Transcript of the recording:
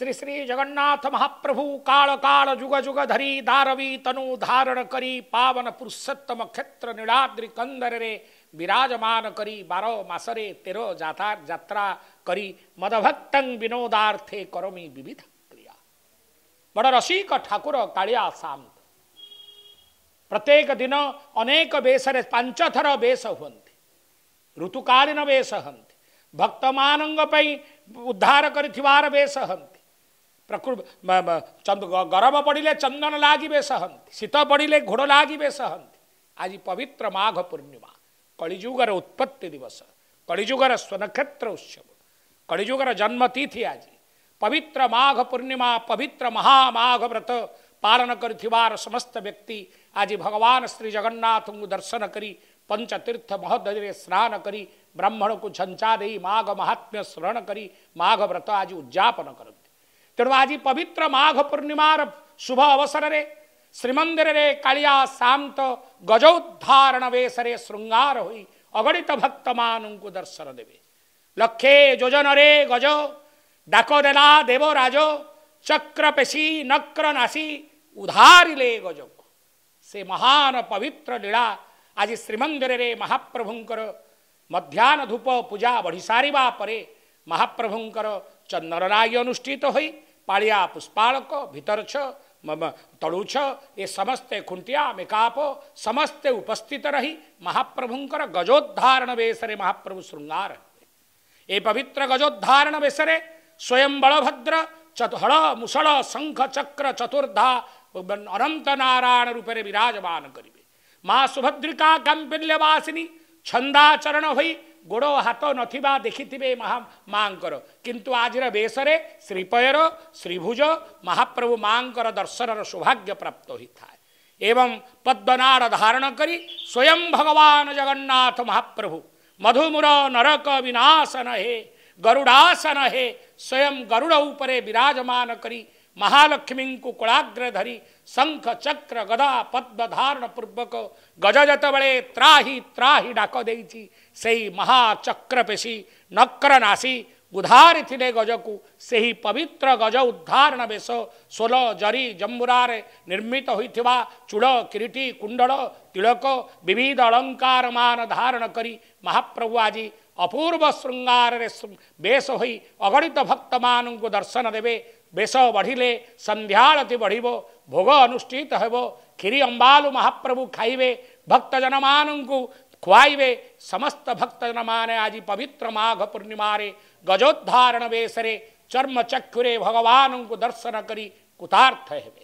ଶ୍ରୀ ଶ୍ରୀ ଜଗନ୍ନାଥ ମହାପ୍ରଭୁ କାଳ କାଳ ଯୁଗ ଯୁଗ ଧରି ଦାରବି ତନୁ ଧାରଣ କରି ପାବନ ପୁରୁଷୋତ୍ତମ କ୍ଷେତ୍ର ନୀଳାଦ୍ରି କନ୍ଦରରେ ବିରାଜମାନ କରି ବାର ମାସରେ ତେର ଯାତ୍ରା କରି ମଦଭକ୍ତଂ ବିନୋଦାର୍ଥେ କରମି ବିବିଧ କ୍ରିୟା ବଡ଼ ରସିକ ଠାକୁର କାଳିଆ ସାନ୍ତ ପ୍ରତ୍ୟେକ ଦିନ ଅନେକ ବେଶରେ ପାଞ୍ଚ ଥର ବେଶ ହୁଅନ୍ତି ଋତୁକାଳୀନ ବେଶ ହୁଅନ୍ତି ଭକ୍ତମାନଙ୍କ ପାଇଁ ଉଦ୍ଧାର କରିଥିବାର ବେଶ ହୁଅନ୍ତି प्रकृति गरम पड़े चंदन लागे सहंती शीत पड़े घोड़ लागे सहंती आज पवित्र माघ पूर्णिमा कलीजुगर उत्पत्ति दिवस कलीजुगर स्वनक्षत्र उत्सव कलिजुगर जन्मतिथि आज पवित्र माघ पूर्णिमा पवित्र महामाघ व्रत पालन कर समस्त व्यक्ति आज भगवान श्री जगन्नाथ को दर्शन करी पंचतीर्थ महोदय स्नान करी ब्राह्मण को झंचा दे माघ महात्म्य स्मरण करी माघ व्रत आज उद्यापन कर ତେଣୁ ଆଜି ପବିତ୍ର ମାଘ ପୂର୍ଣ୍ଣିମାର ଶୁଭ ଅବସରରେ ଶ୍ରୀମନ୍ଦିରରେ କାଳିଆ ଶାନ୍ତ ଗଜୋଦ୍ଧାରଣ ବେଶରେ ଶୃଙ୍ଗାର ହୋଇ ଅଗଣିତ ଭକ୍ତମାନଙ୍କୁ ଦର୍ଶନ ଦେବେ ଲକ୍ଷେ ଯୋଜନରେ ଗଜ ଡାକ ଦେଲା ଦେବ ରାଜ ଚକ୍ର ପେଶୀ ନକ୍ର ନାଶି ଉଧାରିଲେ ଗଜକୁ ସେ ମହାନ ପବିତ୍ର ଲୀଳା ଆଜି ଶ୍ରୀମନ୍ଦିରରେ ମହାପ୍ରଭୁଙ୍କର ମଧ୍ୟାହ୍ନ ଧୂପ ପୂଜା ବଢ଼ିସାରିବା ପରେ ମହାପ୍ରଭୁଙ୍କର ଚନ୍ଦନ ଲାଗି ଅନୁଷ୍ଠିତ ହୋଇ પાળિયા પુષ્પાળકો ભીતર છ મમ તળુછ એ સમસ્તે ખુંટિયા મેકાપો સમસ્તે ઉપસ્થિત રહી મહાપ્રભુંકર ગજોદ્ધારણ બેસરે મહાપ્રભુ શૃંગાર એ પવિત્ર ગજોદ્ધારણ બેસરે स्वयं बलभद्र चतुहड़ मुसड़ शंख चक्र चतुर्धा अनंत नारायण रूपे विराजमान करिबे माँ सुभद्रिका गंपिल्यवासिनी छंदाचरण हुई ଗୋଡ଼ ହାତ ନଥିବା ଦେଖିଥିବେ ମହା ମାଆଙ୍କର କିନ୍ତୁ ଆଜିର ବେଶରେ ଶ୍ରୀପୟର ଶ୍ରୀଭୁଜ ମହାପ୍ରଭୁ ମାଆଙ୍କର ଦର୍ଶନର ସୌଭାଗ୍ୟ ପ୍ରାପ୍ତ ହୋଇଥାଏ ଏବଂ ପଦ୍ମନାଡ଼ ଧାରଣ କରି ସ୍ୱୟଂ ଭଗବାନ ଜଗନ୍ନାଥ ମହାପ୍ରଭୁ ମଧୁମୂର ନରକ ବିନାଶନ ହେ ଗରୁଡ଼ାସନ ହେ ସ୍ୱୟଂ ଗରୁଡ଼ ଉପରେ ବିରାଜମାନ କରି महालक्ष्मी को धरी शंख चक्र गदा पद्म धारण पूर्वक जत बड़े त्राही त्राही डाक महाचक्र पेशी नक्र नक्रनाशी उधारी थे को से ही पवित्र गज उद्धारण बेश सोल जरी जम्बुरार निर्मित होता चूड़ किरीटी कुंडल तिलक विविध अलंकार मान धारण करी महाप्रभु आजी अपूर्व श्रृंगार बेस हो अगणित भक्त मान दर्शन देवे बेस बढ़िले संध्याति बढ़ भोग अनुष्ठित हो खीरी अंबालु महाप्रभु खाइबे भक्तजन मान खुआबे समस्त भक्तजन मान आज पवित्र माघ पूर्णिमार गजोद्धारण बेसरे चर्म चक्षुरे भगवान को दर्शन करी कृतार्थ हे